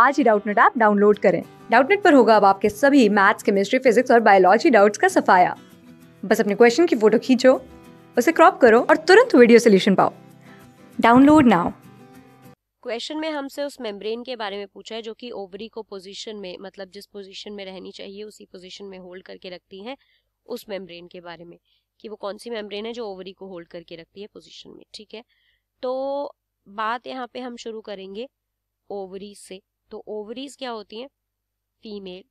आज ही Doubtnut app download करें डाउटनेट पर होगा अब आपके सभी मैथ्स केमिस्ट्री फिजिक्स और बायोलॉजी डाउट्स का सफाया बस अपने क्वेश्चन की फोटो खींचो उसे क्रॉप करो और तुरंत वीडियो सोल्यूशन पाओ डाउनलोड नाउ क्वेश्चन में हमसे उस मेम्ब्रेन के बारे में पूछा है जो कि ओवरी को पोजीशन में मतलब जिस पोजीशन में रहनी चाहिए उसी पोजीशन में होल्ड करके रखती है उस मेम्ब्रेन के बारे में कि वो कौन सी मेम्ब्रेन है जो ओवरी को होल्ड करके रखती है पोजीशन में ठीक है तो बात यहाँ पे हम शुरू करेंगे ओवरी से तो ओवरीज क्या होती हैं फीमेल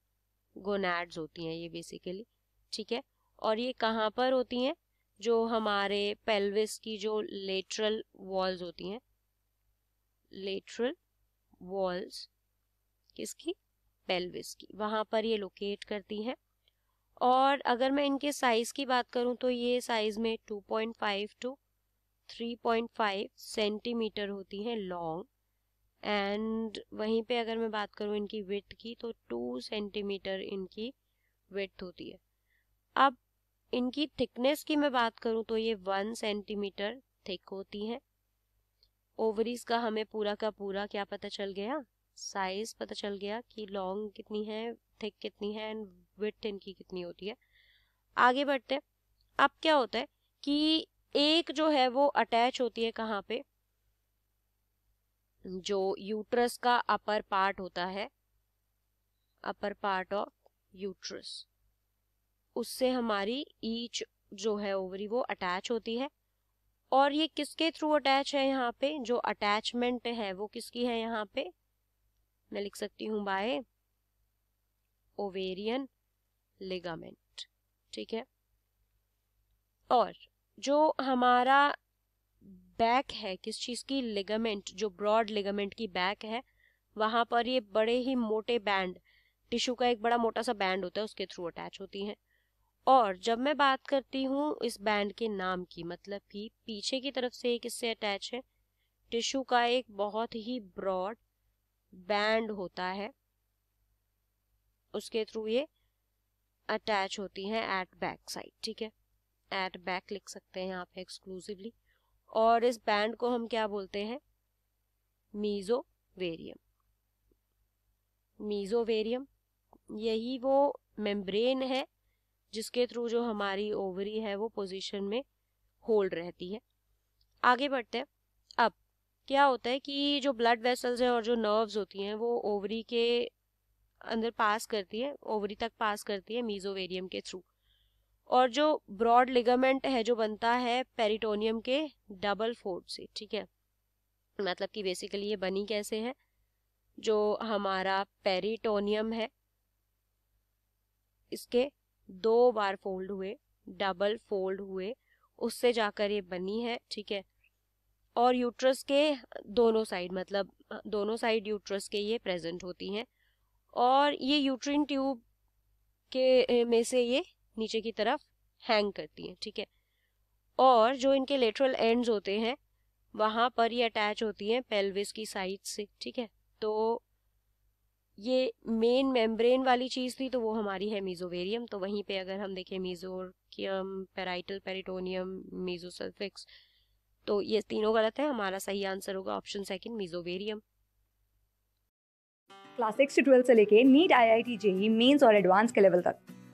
गोनैड्स होती हैं ये बेसिकली ठीक है और ये कहाँ पर होती हैं जो हमारे पेल्विस की जो लेटरल वॉल्स होती हैं लेटरल वॉल्स किसकी पेल्विस की वहाँ पर ये लोकेट करती हैं और अगर मैं इनके साइज की बात करूँ तो ये साइज में 2.5 टू 3.5 सेंटीमीटर होती हैं लॉन्ग एंड वहीं पे अगर मैं बात करूँ इनकी विथ की तो टू सेंटीमीटर इनकी विथ होती है अब इनकी थिकनेस की मैं बात करूँ तो ये वन सेंटीमीटर थिक होती हैं ओवरीज का हमें पूरा का पूरा क्या पता चल गया साइज पता चल गया कि लॉन्ग कितनी है थिक कितनी है एंड विथ इनकी कितनी होती है आगे बढ़ते हैं अब क्या होता है कि एक जो है वो अटैच होती है कहाँ पे जो यूट्रस का अपर पार्ट होता है अपर पार्ट ऑफ यूट्रस उससे हमारी ईच जो है ओवरी वो अटैच होती है और ये किसके थ्रू अटैच है यहाँ पे जो अटैचमेंट है वो किसकी है यहाँ पे मैं लिख सकती हूँ बाय ओवेरियन लिगामेंट ठीक है और जो हमारा बैक है किस चीज़ की लिगामेंट जो ब्रॉड लिगामेंट की बैक है वहाँ पर ये बड़े ही मोटे बैंड टिश्यू का एक बड़ा मोटा सा बैंड होता है उसके थ्रू अटैच होती हैं और जब मैं बात करती हूँ इस बैंड के नाम की मतलब कि पीछे की तरफ से एक इससे अटैच है टिश्यू का एक बहुत ही ब्रॉड बैंड होता है उसके थ्रू ये अटैच होती हैं एट बैक साइड ठीक है एट बैक लिख सकते हैं यहाँ पे एक्सक्लूसिवली और इस बैंड को हम क्या बोलते हैं मीजो वेरियम मीजो वेरियम यही वो मेम्ब्रेन है जिसके थ्रू जो हमारी ओवरी है वो पोजीशन में होल्ड रहती है आगे बढ़ते हैं अब क्या होता है कि जो ब्लड वेसल्स हैं और जो नर्व्स होती हैं वो ओवरी के अंदर पास करती है ओवरी तक पास करती है मीजोवेरियम के थ्रू और जो ब्रॉड लिगामेंट है जो बनता है पेरिटोनियम के डबल फोर्ड से ठीक है मतलब कि बेसिकली ये बनी कैसे है जो हमारा पेरिटोनियम है इसके दो बार फोल्ड हुए डबल फोल्ड हुए उससे जाकर ये बनी है ठीक है और यूट्रस के दोनों साइड मतलब दोनों साइड यूट्रस के ये प्रेजेंट होती हैं और ये यूट्रिन ट्यूब के में से ये नीचे की तरफ हैंग करती हैं ठीक है और जो इनके लेटरल एंड्स होते हैं वहाँ पर ये अटैच होती हैं पेल्विस की साइड से ठीक है तो ये मेन मेम्ब्रेन वाली चीज़ थी तो वो हमारी है मीजोवेरियम तो वहीं पे अगर हम देखें मीजोरकियम पेराइटल पेरिटोनियम मीजोसल्फिक्स तो ये तीनों गलत है हमारा सही आंसर होगा option second mesovarium class six से ट्वेल्व से लेके NEET I I T JEE mains और एडवांस के लेवल तक